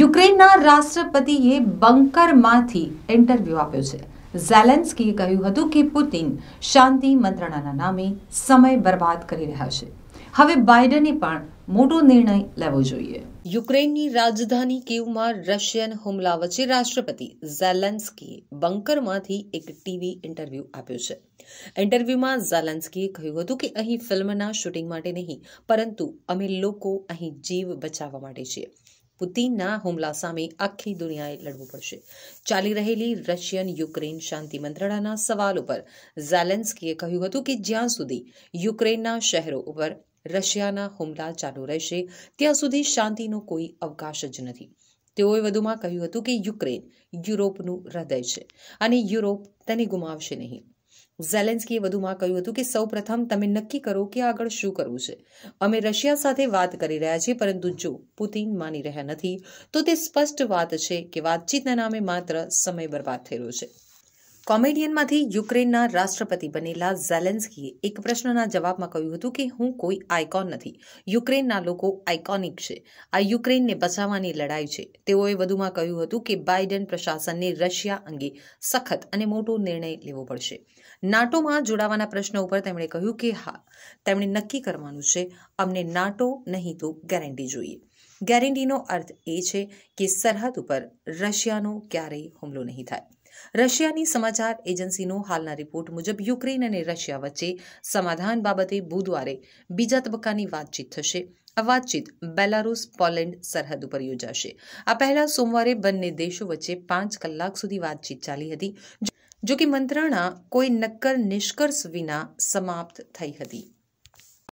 યુક્રેનના રાષ્ટ્રપતિએ બંકરમાંથી ઇન્ટરવ્યૂ આપ્યો છે ઝેલેન્સ્કીએ કહ્યું હતું કે પુતિન શાંતિ મંત્રણાના નામે સમય બરબાદ કરી રહ્યા છે હવે બાઇડને પણ મોટો નિર્ણય લેવો જોઈએ યુક્રેનની રાજધાની કીવમાં રશિયન હુમલા વચ્ચે રાષ્ટ્રપતિ ઝેલેન્સ્કીએ બંકરમાંથી એક ટીવી ઇન્ટરવ્યૂ આપ્યો છે ઇન્ટરવ્યૂમાં ઝેલેન્સ્કીએ કહ્યું હતું કે અહીં ફિલ્મના શૂટિંગ માટે નહીં પરંતુ અમે લોકો અહીં જીવ બચાવવા માટે છીએ પુતિનના હુમલા સામે આખી દુનિયાએ લડવું પડશે ચાલી રહેલી રશિયન યુક્રેન શાંતિ મંત્રણાના સવાલ ઉપર ઝેલેન્સ્કીએ કહ્યું હતું કે જ્યાં સુધી યુક્રેનના શહેરો ઉપર રશિયાના હુમલા ચાલુ રહેશે ત્યાં સુધી શાંતિનો કોઈ અવકાશ જ નથી તેઓએ વધુમાં કહ્યું હતું કે યુક્રેન યુરોપનું હૃદય છે અને યુરોપ તેને ગુમાવશે નહીં ઝેલેન્સ્કીએ વધુમાં કહ્યું હતું કે સૌપ્રથમ તમે નક્કી કરો કે આગળ શું કરવું છે અમે રશિયા સાથે વાત કરી રહ્યા છીએ પરંતુ જો પુતિન માની રહ્યા નથી તો તે સ્પષ્ટ વાત છે કે વાતચીતના નામે માત્ર સમય બરબાદ થઈ રહ્યો છે કોમેડિયનમાંથી યુક્રેનના રાષ્ટ્રપતિ બનેલા ઝેલેન્સ્કીએ એક પ્રશ્નના જવાબમાં કહ્યું હતું કે હું કોઈ આઇકોન નથી યુક્રેનના લોકો આઇકોનિક છે આ યુક્રેનને બચાવવાની લડાઈ છે તેઓએ વધુમાં કહ્યું હતું કે બાઇડન પ્રશાસનને રશિયા અંગે સખત અને મોટો નિર્ણય લેવો પડશે નાટોમાં જોડાવાના પ્રશ્ન ઉપર તેમણે કહ્યું કે હા તેમણે નક્કી કરવાનું છે અમને નાટો નહીં તો ગેરંટી જોઈએ ગેરંટીનો અર્થ એ છે કે સરહદ ઉપર રશિયાનો ક્યારેય હુમલો નહીં થાય રશિયાની સમાચાર એજન્સીનો હાલના રિપોર્ટ મુજબ યુક્રેન અને રશિયા વચ્ચે સમાધાન બાબતે બુધવારે બીજા તબક્કાની વાતચીત થશે આ વાતચીત બેલારુસ પોલેન્ડ સરહદ ઉપર યોજાશે આ પહેલા સોમવારે બંને દેશો વચ્ચે પાંચ કલાક સુધી વાતચીત ચાલી હતી જો કે મંત્રણા કોઈ નક્કર નિષ્કર્ષ વિના સમાપ્ત થઈ હતી